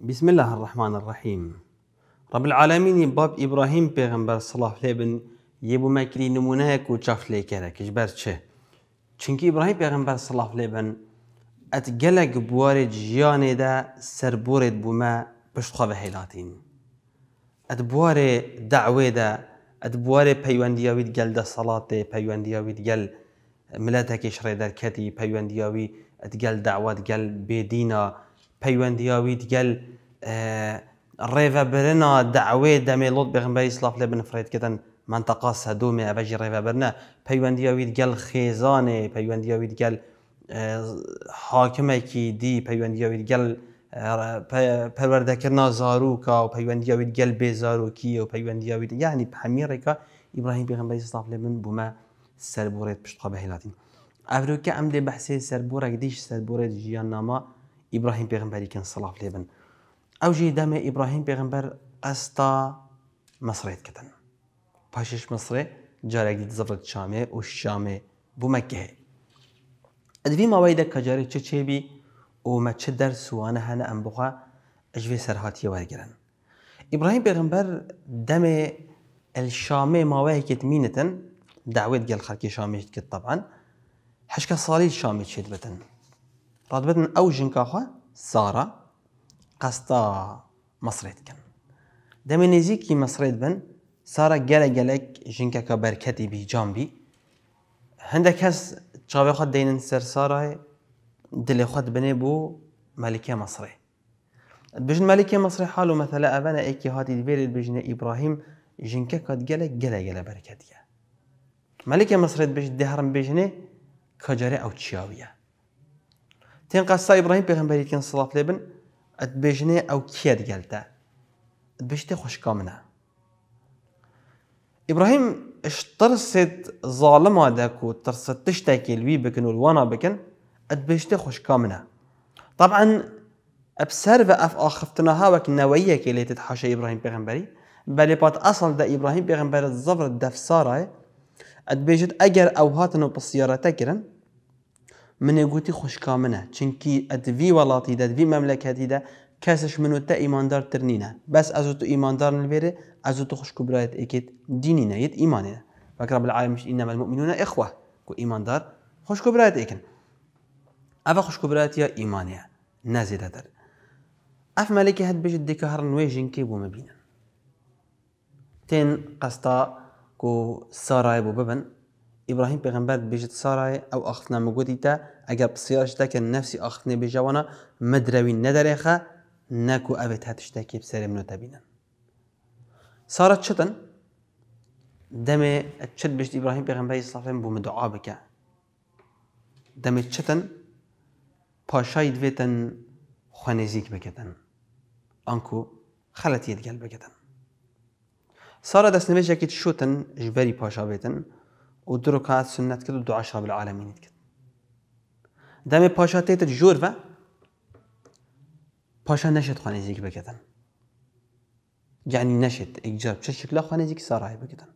بسم الله الرحمن الرحيم رب العالمين باب ابراهيم پیغمبر صلاح لیبن یه بو مکری نمونه كو چاف لیکره کش بر چه چونکی ابراهيم پیغمبر صلاح لیبن ات گلگ بوار جياني دا سر بورد بوما پشت خواه هیلاتین ات بوار دعوه دا ات بوار دیاوید گل دا صلاة دا پیوان دیاوید گل ملتا ملتکش ریدر کتی پیوندیاوی ات گل دعوات گل بدینا پەیوەندیاوی گەل ڕێڤە برنا داوێ دەمێ لۆت بێغمبەری سلااف لێ بنفرێتکردن منطقا سەدومێ ئەبەژی ڕێڤەبەرنە پەیوەندیاویت گەل خێزانێ پەیوەندیاویت گەل حاکمێکی دی پەیوەندیاویت گەل پەروەردەکردنا زاروکە و پەیوەندیاویت گەل بێزارۆکی و پەیوەندیاویت یعنی پەمیڕێکە ئیبراهیم بێغمبەری سلااف لێ من بوومە سەربڕێت پشتقا بەهێلاتین. ئەفرۆکە ئەم دێ بەحسێ سەربڕێک دیش سەربڕێت ژیان نامە ئیبراهیم پێغمبەری کەن سلااف لێبن ئەو ژێ دامێ ئیبراهیم پێغمبەر ئەستا مەسرێت کەتن پاشش مەسرێ جارێکی زەفرت شامێ و شامێ بوومەکێ ئەدوی ماوەی دەکە جارێک چ چێبی ئۆمە چ دەرسوانە هەنە ئەم بخوا سرهاتي سەرهاتیە ابراهيم بيغمبر دامي الشامي ما ويكت مينتن دعوة گەل خلقي شامي کرد طبعاً حشك صالي شامي چێت بتن راتبتن او جنكا خو سارة قاستا مصريت كان دمينيزي كي مصريت بن سارة جالا جالك جنكا كبركتي بي جنبي هندك هس تشافي خد دينن سر سارة دلي خد بني بو ملكة مصري بجن ملكة مصري حالو مثلا أبانا إيكي هاتي دبير بجن إبراهيم جنكا قد جالا جالا جالا بركتيا ملكة مصري بجن دهرم بجنه كجري أو تشاويه تین قصه ابراهیم پیغمبری کن صلاف لبن ات بجنه او کیه دگلتا ات بجته خوشکامنه ابراهیم اش ترست ظالم داكو ترست تشتكي الوي بكن والوانا بكن ات خوش كامنا طبعا ابسر و اف آخفتناها وك نوعيه كي اللي تتحاشى ابراهيم پیغمبری بلی بات اصل دا ابراهيم پیغمبر الزفر دفساره ات بجت اگر او هاتنو بسيارة تكرن منێ گوتی خوشکا منە چونکی ئەتوی وڵاتی دا دوی مەملەکەتی دا کەسش من و تە ئیماندارتر نینە بەس ئەز تو ئیماندار نبێرێ ئەز تو خوشک برایەت ئەکێت دینی نەیت ایمانێ بەکرا بەعاالمش ئینەمە مؤمنونە ئەخوە کو ئیماندار خوشک برایەت ئەکن ئەە خوشک برایەتە ئیمانەیە نەزیدەدەر ئەف مەلێکی هەت بژت دیکە هەر نوێژینکی بۆ مەبینن تێن قەستا کو سارای بۆ ببن ابراهیم پیغمبر بیجت سارا او اختنا مگودیتا اگر بسیارش که نفسی اختنا بجوانا مدروی ندرخه نکو اوت هاتش دکی بسر منو تبینن سارا چتن دم اتشد بیجت ابراهیم پیغمبر اسلام بوم دعا بکه دم چتن پاشاید ویتن خونزیک بکدن آنکو خلطیت گل بکدن سارا دست نویش یکیت شوتن جبری پاشا بیتن ودروك هات سنة كده ودعاء عشرة العالمين كده دام باشا تيت الجور فا باشا نشد زيك بكتن يعني نشد إجار بشكل لا زيك سراي بكتن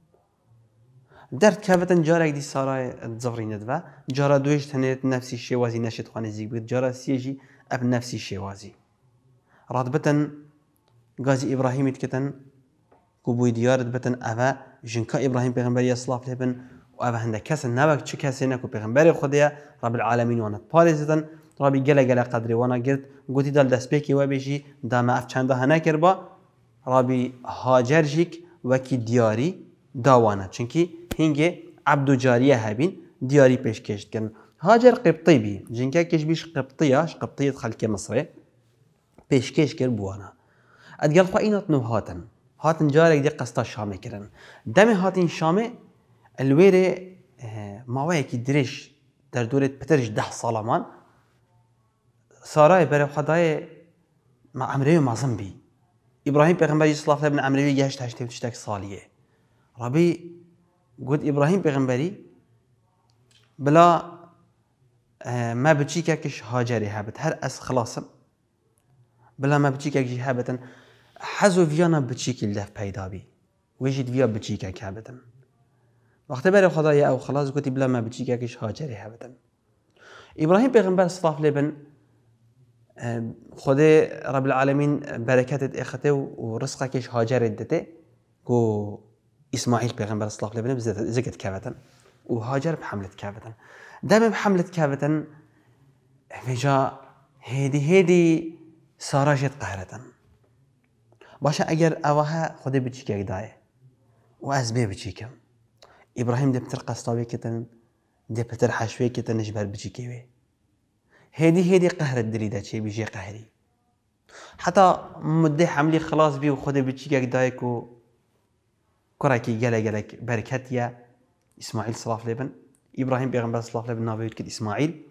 درت كابتن جارك دي سراي تزفري ندفا جارا دويش تنيت نفسي الشيوازي نشد زيك بكت جارا سيجي اب نفسي الشيوازي راتبتن غازي ابراهيم كتن كوبوي ديارت بتن افا جنكا ابراهيم بيغنبري يصلاف لبن و هنده کس نبک چه کسی نکو پیغمبر خدای رب العالمین واند پارزیدن رابی گله گله قدری وانا گرد گوتی دل دست پیکی و بیشی دام اف چنده هنه کر با رابی هاجر جیک وکی دیاری داوانا چونکی هنگه عبد و جاریه هبین دیاری پیش کشت کرن هاجر قبطی بی جنکه کش بیش قبطیه هاش قبطیه خلک مصره پیش کش کر بوانا ادگل خواه اینات نو هاتن هاتن جارک دی قصد شامه کرن دم هاتن شامه وايك آه، يدريش در دەردورێت بترج ده ساڵامان سارای بەرەخەدایە ئەمرێ مازم بی ئیبراهیم پێغمبەری سلااف بن ئەمرەوی گەشت هەشتێ شتێک ساڵیە ڕبی گوت ئیبراهیم پێغمبەری بلا آه، ما كش هاجري هابت هر أس خلاصم بلا ما كش هابتن حزو و بتشيك اللي في بيدابي ويجد فيا بتشيك كابتن وقتی بر خدای او خلاص گوتی بلا ما بچی که کش هاجری هبدم ابراهیم پیغمبر صلاف لبن اه، خدای رب العالمین برکتت اخته و رزقه کش هاجر دته گو اسماعیل پیغمبر صلاف لبن زکت کابتن و هاجر بحملت کابتن دم بحملت کابتن فجا هیدی هیدی ساراجت قهرتن باشه اگر اوها خدای بچی که دایه و از بی بچی کم حشوي كتن قەستاوێکتن بجي كيوي هيدي هيدي قهر الدري دا شي بيجي قهري حتى مدي حملي خلاص بي و خودی كاك دايكو كراكي کوڕێکی گەلە بركات يا اسماعيل سلااف لبن ابراهيم پێغمبەر سلااف لبن نابي کرد اسماعيل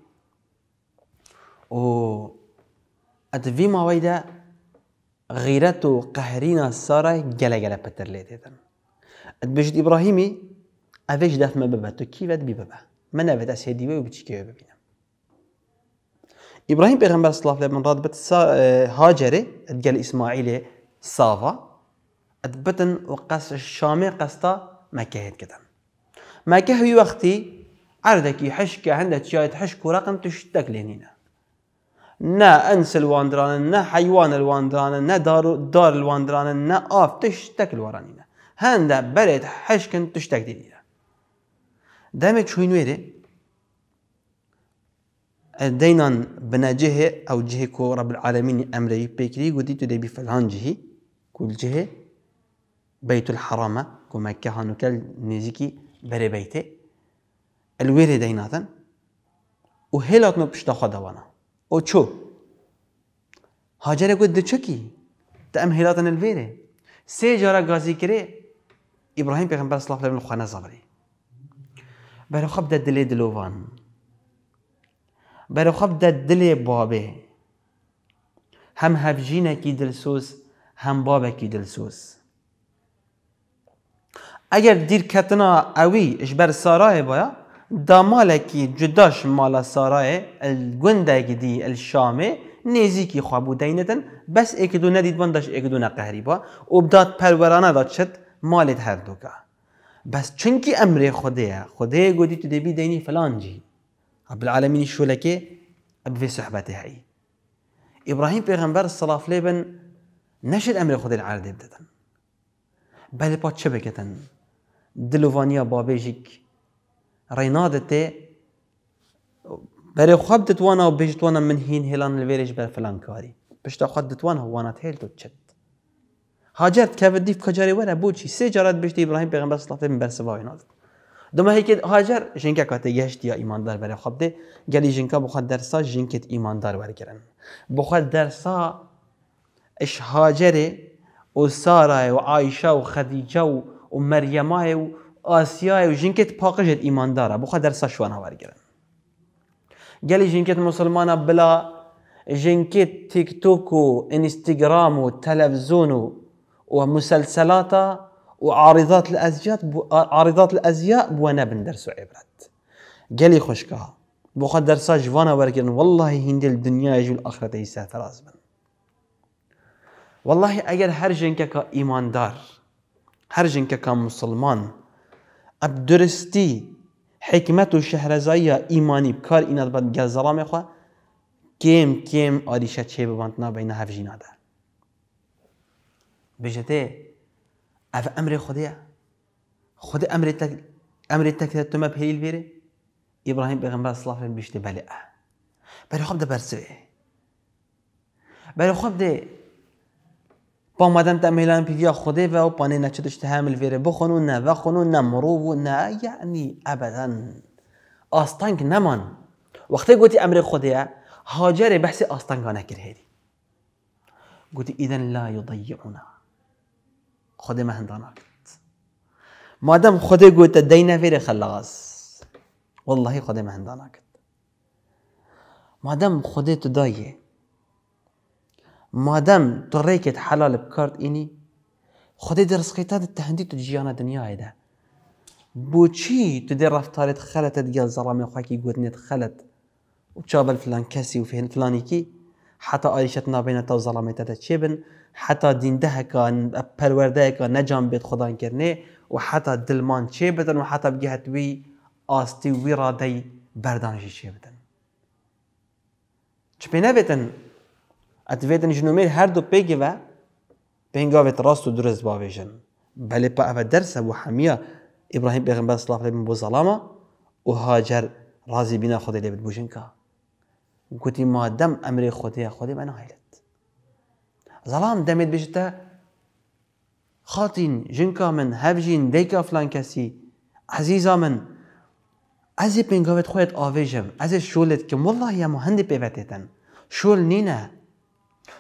و ئەتڤی ما ويدا و قهرينا ساره گەلە گەلە بتر لێ دێتن ئەتبژت ئیبراهیمی اوش ما ببه تو کی ود بی ببه من نەبێت ئە سێدیوە و بچی که ببینم ئیبراهیم پێغمبەر سلااف لە من ڕاتبت هاجرێ ئەگەل ئیسماعیلێ ساڤ ئەتبتن و شامی قەس شامێ قەستا مەکەهێتکەدەن مەکە هەوی وەختی عردەکی حشکه هنده چیایت هەش رقم تشتک لێنینە نا انس الواندرانن نا حیوان الواندرانن نه دار الواندرانن نا اف تشتەک الوەڕانینە هەندە بەرێت حشکن توشتەک دێنینە دامت شوي نويري دينان بنا جهة أو جهة كو رب العالمين أمري بيكري قدي تدي بفلان جهة كل جهة بيت الحرام كو مكة هانوكال نيزيكي بري بيتي الويري ديناتن هلات نو بشتا وانا او چو هاجره قد چكي ام هلاتن الويري سي جارة غازي كري إبراهيم پیغمبر صلى الله عليه وسلم خانه زبري برای خواب در دل دلوان برای خواب در دل بابه هم هفجینکی دلسوز هم بابکی دلسوز اگر دیر کتنا اوی اش بر سارای بایا دا مالکی جداش مال سارای الگندگی دی الشامه نیزی کی خواب بس ایک دو ندید بندش ایک دو نقهری با ابداد پرورانه داد شد مالت هر دوگاه بس چونکی امر خدایه خدای گودی تو دبی دینی فلان جی رب العالمین شو لکه ابوی صحبته هایی ابراهيم پیغمبر الصلاف ليبن نشد امر خدای العرض بدتن بل پات شبکتن دلوانیا بابیجیک رینادته برای خواب وانا و وانا من هین هلان الویرش بر فلان کاری پشتا خود وانا هوانات هیل تو چد هاجر كيف ديف كجاري وانا بوشي سي جارات بيش ابراهيم بيغمبر صلى الله عليه وسلم برسواي دوما هيك هاجر جينكا كات يهشت يا ايمان دار بري خبدي قال جنكا بو درسا جنكت ايمان دار بري گرن بوخا درسا اش هاجر وسارة ساره و عائشه و خديجه و مريم و و جنكت پاقجت ايمان دار بو خد درسا شوان هاور گرن گلی جنکت مسلمانا بلا جنکت تيك توك و انستغرام و تلفزون و ومسلسلاتها وعارضات الازياء عارضات الازياء بونا بندرسو عبرت قالي خشكها بوخا درسا جوانا ورقن والله هندي الدنيا يجو الاخرة يسا ترازبن والله اگر هر جنك كا دار هر جنك كا مسلمان اب درستي حكمت و شهرزايا ايماني بكار ايناد بد گزرام خوا كيم كيم آريشة چه ببانتنا بين هفجينا دار بجته اف امر خديا خد امر تك امر تك تما بهيل بيري ابراهيم پیغمبر صلی في علیه و آله بشته بله بله بلي ده برسه بله خب با مدام تا مهلان پیگیا خوده و پانه نچه دشته حمل ویره بخونو نه و خونو نه مروو نه یعنی يعني ابدا آستانگ نمان وقتی گوتی امر خوده هاجر بحث آستانگانه کرهدی گوتی ایدن لا یضیعونا خود مهندان کرد مادم خود گوت دی نفیر خلاص والله خود مهندان کرد مادم خود تو دایه مادم تو ریکت حلال بکرد اینی خود در رزقیتا در تهندی تو جیان دنیای ده بوچی تو در رفتارت خلت دیال زرام خواکی گوتنیت خلت چابل فلان و وفين کی حتى عايشتنا بين تو چی بن حتی دینده کان پرورده کان نجام بید خدا کرنه و حتی دلمان چه بدن وحتى حتی وي آستي آستی وی راده بردانشی چه بدن چه پی نبیتن اتفيدن جنومیر هر دو پیگی و پینگاویت راست و درست باویشن بله پا او درس و حمية ابراهيم پیغمبر صلی الله علیه و سلم و هاجر راضی بنا خدای لبید بوشن که گوتی مادم امر خدای خدای من هایلت زلام دمید بشته خاتین جنکا من هبجین دیکا فلان کسی عزیزا من از پنگاوت خودت آویجم از شولت که والله یا مهندی پیوتیتن شول نینه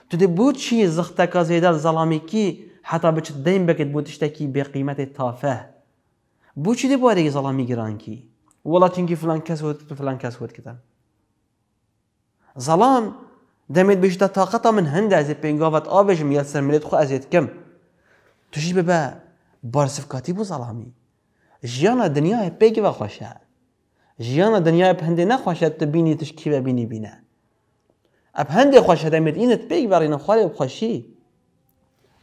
تو دی بود چی زخته که زیدال زلامی کی حتی بچه دیم بکت کی به قیمت تافه بود چی دی باری زلامی گران کی والا چنگی فلان کس ود فلان کس ود کتن زلام دمت تا طاقت من هند از پنگاوت میاد سر ملت خو ازیت کم توشی ببا بارسفکاتی بو سلامی جیانا دنیا پیگی و خوشه جیانا دنیا پهنده نخوشه تبینی تشکی و بینی بینه اب هنده خوشه دمید اینت پیگ برین و خوشی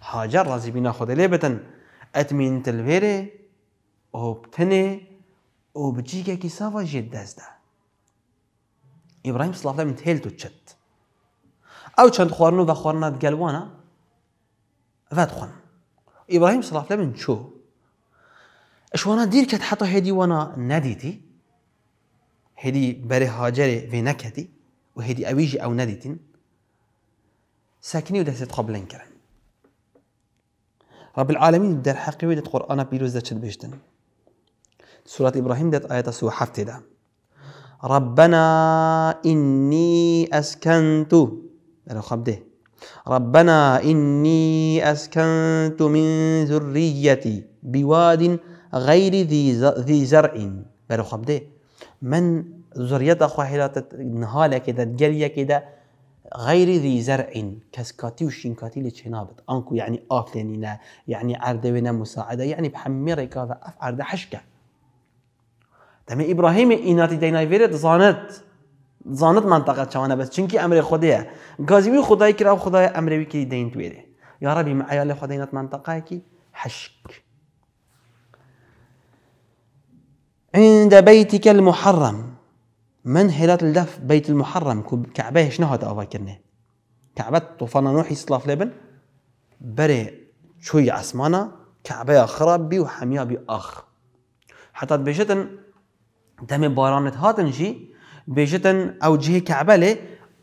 حاجر رازی بینا خود بتن اتمین تلویره او بتنه او بجیگه کسا و جید دزده ابراهیم صلی الله علیه و تو چت. او چەند خوارنو و بە خواردنات ابراهيم صلى الله عليه وسلم شو من چوو ئەشوانە دیر کەت حتا هێدی وانە نەدیتی هێدی بەرێ هاجرێ وێ نەکەتی و هێدی ئەویژی ئەو نەدیتین ساکنی و قبلن کردن رب العالمین دەرحەقی وێ دەت قورآە پیرۆز دەچێت بشتن سورة إبراهيم دات آية سوى حفتي دا ربنا إني أسكنت لنخبده ربنا إني أسكنت من ذريتي بواد غير ذي زرع لنخبده من ذريت خواهرات نهالة كده تجلية كده غير ذي زرع كسكاتي وشينكاتي لتشنابت أنكو يعني آفلنينا يعني عردونا مساعدة يعني بحميري كذا أفعر عرده حشكة تمام إبراهيم إناتي ديناي فيرت زانت زانت منطقه چوانه بس چونکی امر خدای گازی خدای کرا خدای امر وی کی دین تو بده یا ربی معیال خدای نت منطقه کی حشک عند بيتك المحرم من هلات الدف بيت المحرم كعبه شنو هذا أفكرني كعبة طوفان نوحي صلاف لبن بري شوي عسمانة كعبة خراب بي وحميا بي أخ حتى بيشتن دم بارانة هاتن شي بيجتن او جهه كعبه له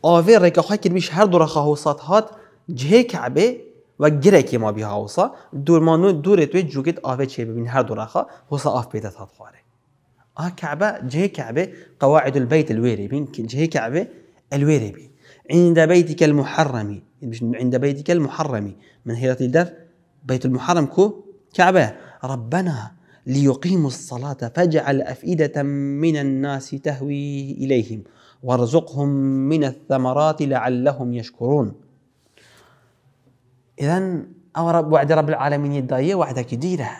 اوفي ريكا خا كربيش هر دو رخا هوسات هات جهه كعبه و گرکی ما بی هاوسا نو دور توی جوگت آفه چه ببین هر دورخا هوسا آف پیدا تات خواره آه كعبة جهة كعبة قواعد البيت الويري بين جهة كعبة الويري بين عند بيتك المحرمي عند بيتك المحرمي من هيرة الدر بيت المحرم كو كعبة ربنا ليقيموا الصلاة فاجعل أفئدة من الناس تهوي إليهم وارزقهم من الثمرات لعلهم يشكرون إذا أو رب وعد رب العالمين يدعي وعدة كديرة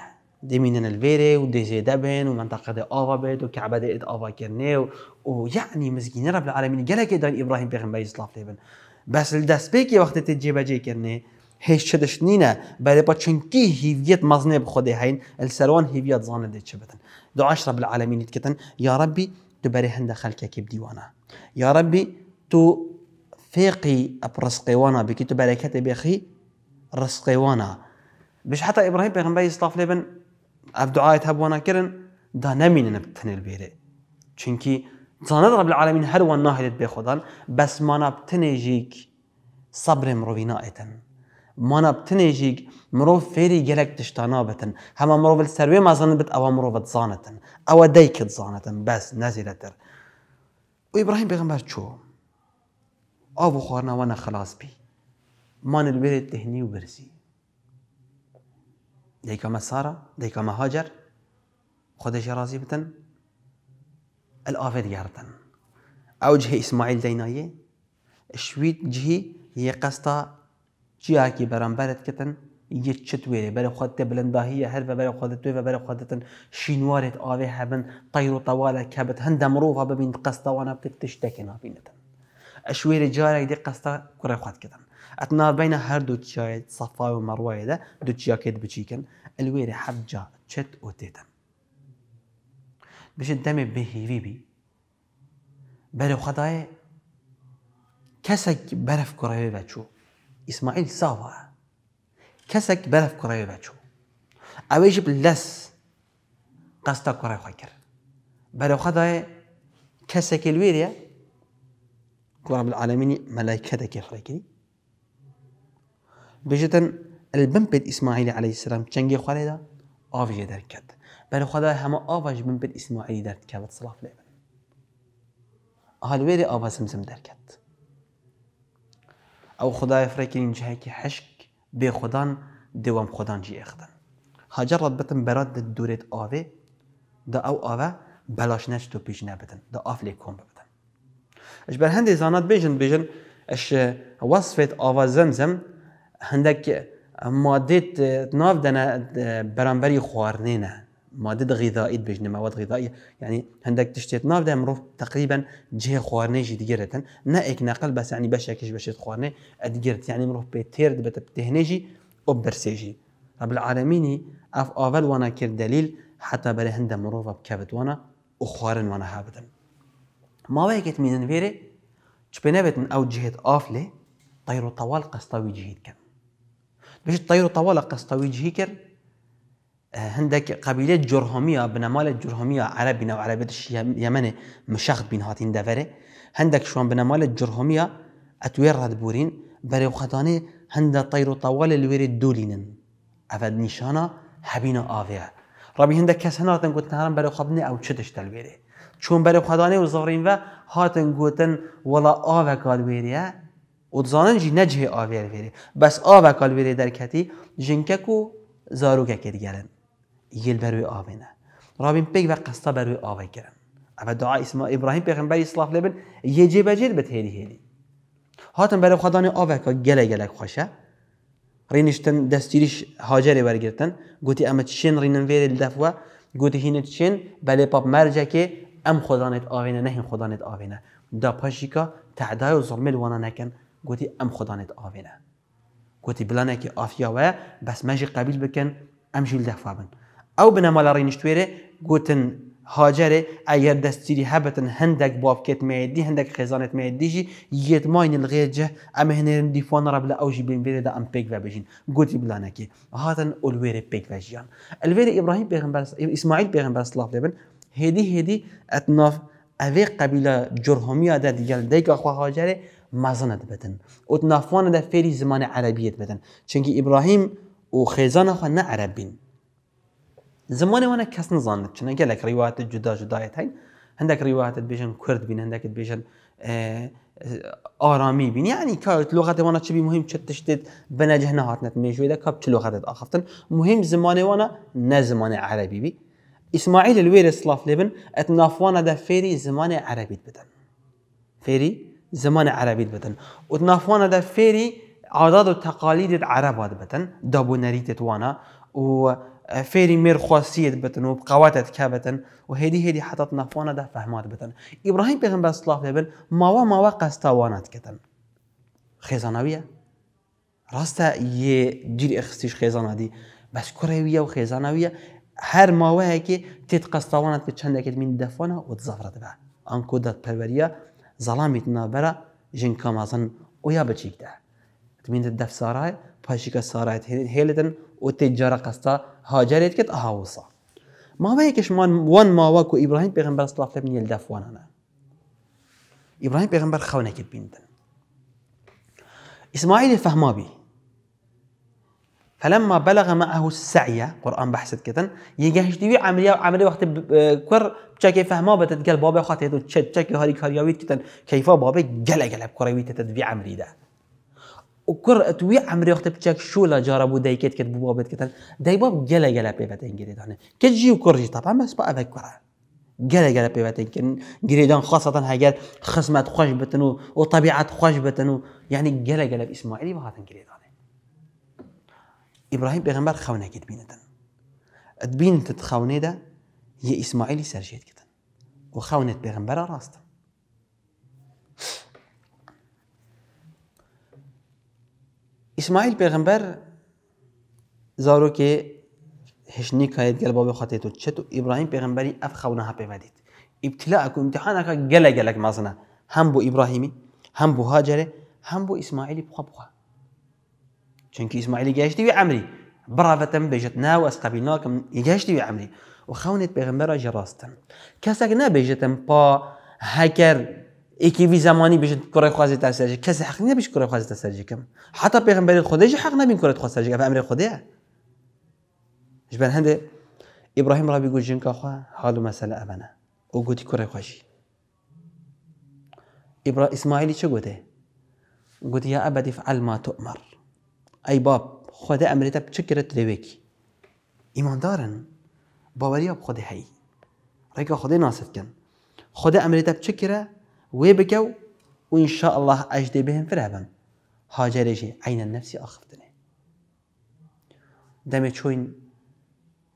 دي من الفيري ودي زيدابين دبن ومنطقة دي أوفا بيت وكعبة دي أوفا ويعني مسجين رب العالمين قال كده إبراهيم بيغنبي يصلاف ليبن بس بيكي وقت تجيبه جي كرني هیچ چدش نینه برای با چنکی هیویت مزنه بخوده هین السروان هیویت زانه ده چه بتن دعاش رب العالمین ربی تو بری هنده هند خلكك بديوانا یا ربی تو فيقي برزقي وانا بكي تبركت بخي بخی وانا بش حتى ابراهيم بيغنبي يصطاف لیبن اف دعایت هب وانا کرن دا نمين نبتن البيري چونكي زاند رب العالمين هر وان ناهلت بخدان بس ما جیک صبر مروينا اتن مانا بتنجيك مروف فيري جلك تشتانا بتن هما مروف السروي ما زانت بت او مروف تزانتن او ديك تزانتن بس نازلتر وابراهيم بيغمبر شو ابو خارنا وانا خلاص بي مان البيت تهني وبرسي ديك ما ساره ديك ما هاجر خدش راضي بتن الافد يارتن او جهي اسماعيل دينايه شويت جهي هي قصه جیاکی برام کردن یەک چت وێرێ بەرە خۆت تێ بلندداهیە هەر بە بەرە خۆدە توێ بە بەرە خۆدەتن شینوارێت ئاوێ هەبن قەیر و تەواە کەبت هەندە مرۆڤ ببین قەستەوانە بکرد تشتێکی نابینێتن ئەش وێرە جارێک دی قەستە کوڕێ خوات کردن ئەتنا بینە هەردوو چایت سەفا و مەڕوایەدا دوو حب جا ئەلوێرە حەبجا چێت ئۆتێتن بشت دەمێ بهێوی بی بەرە خەدایە برف بەرف کوڕەوێ بەچوو اسماعيل ساوا كسك بەرەف کوڕەوە باتشو ئەوەیش لس قەستە کوڕای خاكر کرد بەرەوخەدایە كسك الويريا کوڕاب العالمين ملائكة كي بژێتن ئەلبم البنبت اسماعيل عليه السلام تشنجي خوارێدا افجي دركت بل هەمە هما افج بنبت اسماعيل دركت صلاة سلااف لێ بن هەلوێری ئاوا او خدای فرکین جه که حشک به خودان دوام خودان جی اختن هاجر ربتن براد ده دورت آوه ده او آوه بلاش نش تو پیش نبتن ده آف لیکون ببتن اش بر هنده زانات بیجن بیجن اش وصفت آوه زمزم هندک ماده ناف دنه برانبری خوارنه نه ماده غذائيه بهش مواد غذائيه يعني عندك تشتيت ناف ده مروف تقريبا جه خوارني جی نائك نه نقل بس یعنی يعني بشکش بشت خوارنه ادگرت یعنی يعني مروف بيتيرد بتبتهنجي دبت او برسیجی رب العالمين اف اول وانا كير دليل حتى بر هند مروف بكبت وانا او خوارن وانا هابدن ما ویکت من ویره چپنه بتن او جهت آفله طير طوال قصتاوي جهيد كم بيش طيرو طوال قصتاوي جهيد كر هندك قبيلة جرهمية بنمال جرهمية عربي أو عربية يمني مشاخ بين هاتين دفري هندك شوان بنمال جرهمية أتوير هاد بورين بري وخطاني هند طير طوال الوير دولينن أفد نشانا حبينا آفيا ربي هندك كس هنا هاتن قلت نهارم بري وخطني أو تشتش تلويري چون بري وخطاني وزورين و هاتن قلتن ولا آفا كالويريا و زانن جی نجه آویر ویری بس آوه کال در درکتی جنکه کو زاروکه یل بروی آوینه رابین پیک و بر بروی آوی کرن اما دعا اسم ابراهیم پیغمبری صلاف لبن یه جی بجیر به تیلی هیلی هاتن برای خدان آوه که گله گله خوشه رینشتن دستیریش هاجری برگرتن گوتی اما چین رینن ویر دفوه گوتی هینه چین بلی پاپ مرجه که ام خدانت آوینه نه خدانت آوینه دا پاشی که تعدای و ظلمه لوانا نکن گوتی ام خدانت آوینه گوتی بلانه که و بس مجی قبیل بکن ام جیل ئەو بنەمەڵەڕی نیشتێرە گوتن هاجرێ ئەگەر دەستیری هەبەتن هەندێک بابکێت مێدی هەندێک یت مێدیژی یێتماینی لغێجە ئەمە هێنێرن دیفۆنڕە بلە ئەوژی بینبێرێدا ئەم و بەبژین گوتی بلانەکی هاتن ئۆلوێرە پێکڤژیان ئەلوێرە ئیبراهیم پێغمبەر ئیسماعیل پێغمبەر سلااف دەبن هدی هدی ئەتناف ئەوێ قبیلە جرهۆمیە دە دیگەل دەیکە خواهاجارێ مەزنت بتن ئۆتنافوانە ده فێری زمانی عەربیت بدەن ابراهیم او و خزانه نه عربین زمانەوەە کەس نزانێت چنە گەلێک ڕیواتە جدا جدایت هەین هندک ڕیواتت بێژن کرد بین هندک آه، آه، آرامی بین یعنی يعني که لغت کات چه بی مهم چه چ تشتێت بەنەجه نهاتنت مێژوێدا کاپ چ لغاتت ئاخفتن مهم زمانێوانە نه زمان عربی بی ئیسماعیل لێرە سلااف لێبن ئەت نافوانە دا فێری زمانی عەربیت بدەن فێری زمانی عەربیت بدەن وت نافوانە ده فیری عادات و تەقالیدت عەرەبات بدەن دابوونەریتت وانا و آه، فيري مير خواسيت بتن وقواتت كابتن وهيدي هيدي حطتنا فونا ده فهمات بتن إبراهيم بيغمبر صلى الله ما وسلم ما ماوا قستوانات كتن خيزانوية راستا يه جير اخستيش خيزانا دي بس كروية وخيزانوية هر ماوا هكي تيت قستوانات بچندكت من دفونا وتزفرت بها انكو دات پروريا ظلامتنا برا جنكامازن ويا بچيك ده تمين الدف ساراي پاشیکە سارایەت هێنێت هێلێتن و هاجریت کت آهوسا ما وای کش من وان ما ابراهیم پیغمبر صلی الله علیه و ئیبراهیم نیل سلاافێ نیە ابراهیم پیغمبر پێغمبەر کت بینتن اسماعیل فهما به فلما بلغ معه السعي قرآن بحثت كتن يجهش دي عملية عملية وقت كر تشكي فهمه بتتقل بابا خاطر تشكي هاري كاريويت كتن كيفا بابا جلا جلا بكريويت تدبي عمليه وكر توي عمري وقت بتشك شو لا جربوا دايكت كت بوابت كتر دايباب جلا جلا بيبات انجلي دانه كجي وكرجي طبعا بس بقى ذاك كره جلا جلا بيبات انجلي جريدان خاصة حاجات خصمات خوش بتنو وطبيعة خوش بتنو يعني جلا جلا بإسماعيلي بهات انجلي دانه إبراهيم بيغمبر خونه كت بينتن تبين تتخونه ده يا إسماعيلي سرجيت كتن وخونة بيغمبر راستن اسماعیل پیغمبر زارو که هشنی کاید گل بابی خاطر تو چه تو ابراهیم پیغمبری اف خونه پیمدید ابتلاء کو امتحان کا گله گلک مزنه هم بو ابراهیمی هم بو هاجره هم بو اسماعیلی بخوا بخوا چونکی اسماعیلی گشتی و عمری برافتم بيجتنا واستقبلناكم يجاشتي عملي وخونت پیغمبر جراستم كاسك نا بيجتم با هکر ئێکیوی زمانی بژێت کوڕی خوازی تاسەرجی کەس حق نیە بش کوڕی خوازی تەسەرجیکەم حتا پێغمبەری خودێکی حق نبین کوڕێت خۆسەرجی ئەمرێ خودەیە ژبەن هەندێ ئیبراهیم ڕابی گو ژنکەخوا حالڵ و مەسەلە ئەمەە ئەو گوتی کوڕی خوۆشی ئیبرا ئیسماعیلی چ گوتێ گوتی یا ئەبدی فعلما تؤمر ئەی باب خۆدە ئەمرێتە بچکرێت لەوێکی ئیماندارن باوەریە خۆدە هەی ڕێگە خۆدەی ناسەتکەن خۆدە ئەمرێتە بچکرە وي بكو وإن شاء الله أجدي بهم فرابم هاجر جي عين النفس أخفتنه دمي چوين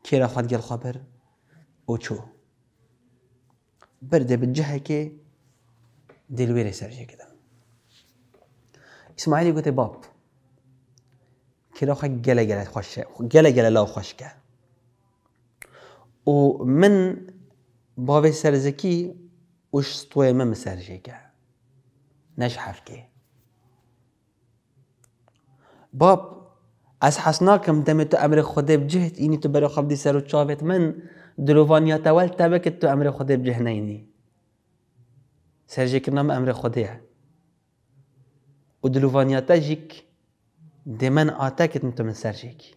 كيرا خلق جل خبر أو تشو برده بالجهة كي دلويري سرجي كده إسماعيل يقول باب كيرا خلق جل جل خوش جل جل لا خوش ومن باب سرزكي وش سطوي ما مسار جيكا ناش حفكي باب از حسناكم دمتو امر خدا بجهت اینی تو برای خبدی سر و من دلوانیا تول تبکت تو امر خدا بجه نینی سرجی کرنام امر خوده و دلوانیا تجیک دمن آتاکت تو من سرجیک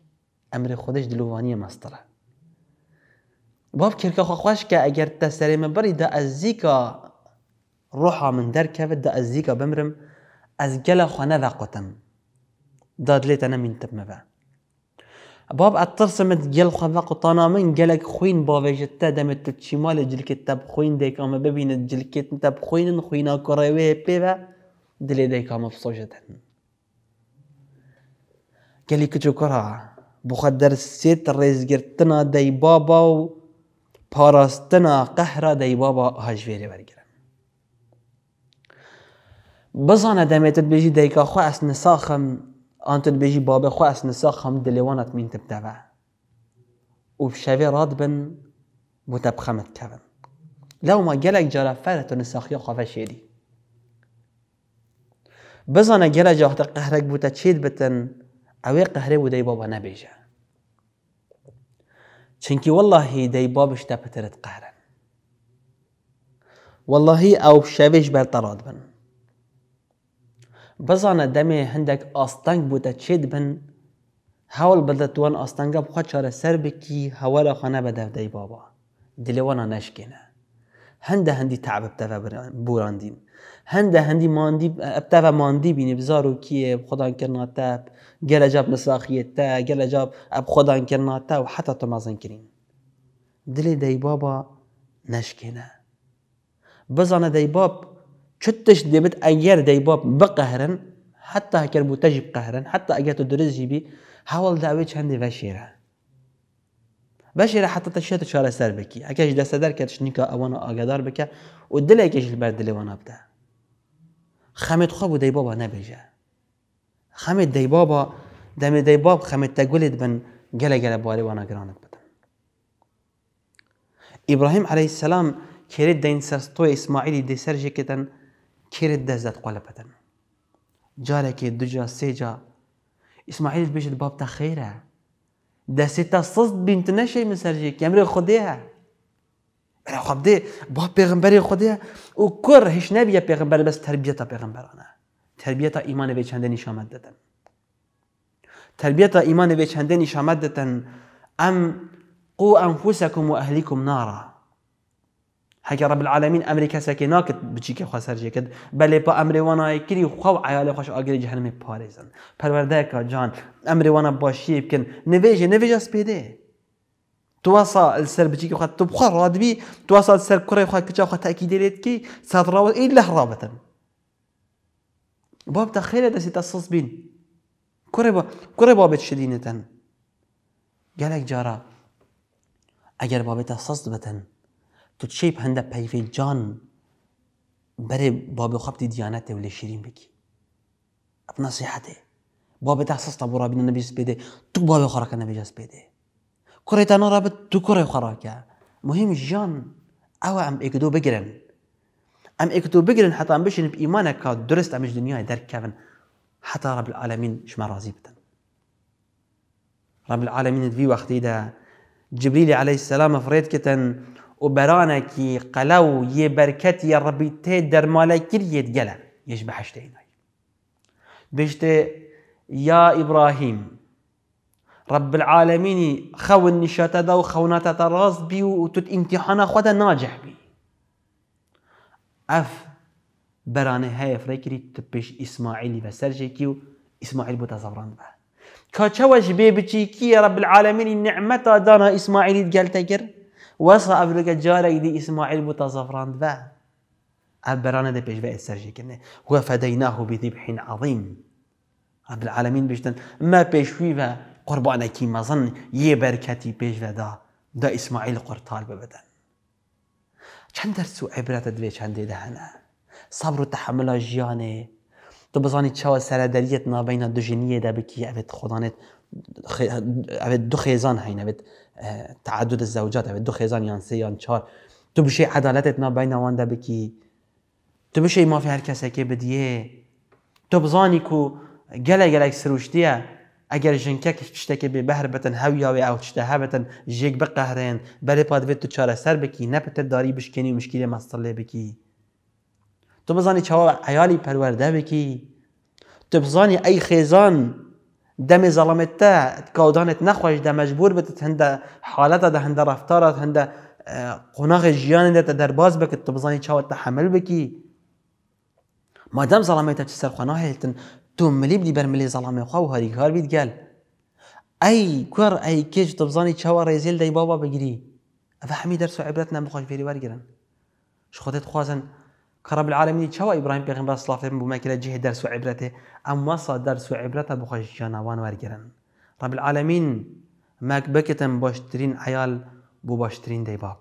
امر خودش دلوانی مستره باب كركا خوش كا اگر تسري من بري دا الزيكا روحا من در كفت دا الزيكا بمرم از جلا خنا ذا قتم داد ليت انا من تب مبا باب اترسمت جل خذا قطانا من جلك خوين بابي جتا دمت تشمال جلك تب خوين ديك اما ببين جلك تب خوين خوينا كروي بيبا دلي ديك اما بصوجتن جلي كتو بخدر سيت ريز دي بابا و پاراستنا قهر دی بابا هجویره برگرم بزانه دمیتت بجی دیکا خو اس نساخم انتت بجی بابا خو اس نساخم دلیوانت مین تب تبتوه و بشوی راد بن متبخمت کبن لو ما گلک جارا فرت و نساخی خواه شیدی بزانه گلک جاهت قهرک بوتا چید بتن اوی قهره بودی بابا نبیجه چونکی والله دی بابش دپترت پترت والله او شویش بر طراد بن بزان دمه هندك آستنگ بوده چید بن هول بدت وان آستنگا بخواه چاره سر بکی هول خانه بده دی بابا دلوانا نشکنه هنده هندی تعب ابتفا بوراندین هنده هندی ماندی ابتفا ماندی بینی بزارو کیه خدا کرنا تب گەلە جاب نساخية تا گەلە جاب ئەب خۆدانکردنا تا وحتى تمازن كرين دلي داي بابا نشکێنە بزانا داي باب دي بت أجير داي باب بقهرن حتى هەکرد بوو تەژی حتى حتا ئەگەر جيبي درستژی بی هندي داوێت چەندێ حتى بەشێرە حتا شێت بكي سەر بکی ئەکەش كتش نيكا أوانا ئەوانە بكا ودلي و البرد بەر وانا بدأ خەمێت خۆ داي بابا نەبێژە دی بابا دمی دی باب خمه تگولید بن گله گله باری وانا گراند بدن ابراهیم علیه السلام کرد دین سرستوی اسماعیلی دی سر جکتن کرد دزد قوله بدن جاره که دو جا دجا جا اسماعیل بیشت باب تا خیره دسته تا صد بینت نشه من سرجه کمر امر خوده برای خب ده با پیغمبری خوده او کر هیچ نبیه پیغمبر بس تربیت پیغمبرانه تربية إيمان به چند نشامت تربية إيمان ایمان به چند ام قو أنفسكم وأهلكم نارا حكى رب العالمين امريكا سكناك بچيك خسر جكد بل با امر وانا كري خو عيال خوش أجري جهنم پاريزن پروردگار جان امر وانا باشي يمكن نويج نويج سبيده توصى السر بچيك خط تبخر رادبي توصى السر كري خط كتشا خط تاكيد ليت كي ساتراوت الا هرابتن باب تا خیلی دستی تصص بین كوري با كوري بابت شدينتن قالك جارا اگر بابت تصص بتن تو چی هنده بيفي جان بري باب دیانت ديانته شیرین بکی بكي بنصيحته باب تحسس تبورا بين نبیس سبيده تو باب خراك النبي جاس بيده كوري تانا رابط تو كوري خراك مهم جان او ام اكدو بگرن ام اكتو بگرن حتى ام بشن بإيمانا درست امش دنيا درك كيفن حتى رب العالمين شما راضي بتن رب العالمين في وقت ده جبريل عليه السلام فريد كتن وبرانا كي قلو يبركت يا ربي تي درمالا كير يتقلى يشبه حشتيناي بشت يا إبراهيم رب العالمين خو نشاتا دا وخوناتا تراز بي وتت امتحانا خودا ناجح بي اف برانه هاي فريكري تبش اسماعيلي بسرجي كيو اسماعيل بوتا زبران بها كاچوش بي بچي كي رب العالمين النعمة دانا اسماعيل تقال تقر وصا ابلغ جارك دي اسماعيل بوتا زبران بها أبرانا ده بيش بقى السرجي كنا وفديناه بذبح عظيم رب العالمين بيشتن ما بيشوي قربانا كي مظن يبركتي بيش دا دا إسماعيل قرطال ببدن چند درس و عبرت دوی چند دهنه صبر و تحمل جیانه تو بزانی چه سردریت نابین دو جنیه ده بکی اوید خدانت خی... دو خیزان هین اوید تعدد زوجات اوید دو خیزان یان سه یان تو بشه عدالتت نابین وان ده بکی تو بشه مافی هر کسی که بدیه تو بزانی کو گله گلک سروشتیه اگر کشته ژنکەک به بێ بەهربەتەن یا ئەو شتە بتن به قهرن بری پادوێت تو چاره سر بکی نەپتە داری بشکنی و مشکلی مەستەڵ بکی تو بزانی چوا عیالی پرورده بکی تو بزانی دم ظلمت تا زەڵامێتتە کاودانێت نەخۆش دە مەجبور مجبور هەندە حالەتە دە ده، هنده باز جیان ژیان دێتە دەرباز تو بزانی چاوەتە تحمل بکی مادەم تا سر سەرخوانا هلتن تۆ ملی بلی بەرملی زەڵامێخوا و هەریکار بیت گەل ئەی کوێڕ ئەی کێش دەبزانی چاوە ڕێزیل دەی بابا بگیری ئەە هەمی دەرس و عبرەت نام بخۆش فێری وەرگرن خۆتت خوازن كرب العالمين شوا إبراهيم بيغمبر صلى الله عليه وسلم بما كلا جهه درس وعبرته أما صا درس وعبرته بخش جانوان وارجرن رب العالمين ماك بكتن ترين عيال بو باشترين ديباب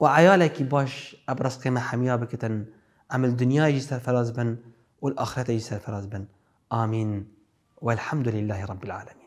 وعيالك باش أبرز قيمة حمية بكتن أم الدنيا يجي سرفراز بن والآخرة يجي سرفراز بن آمين والحمد لله رب العالمين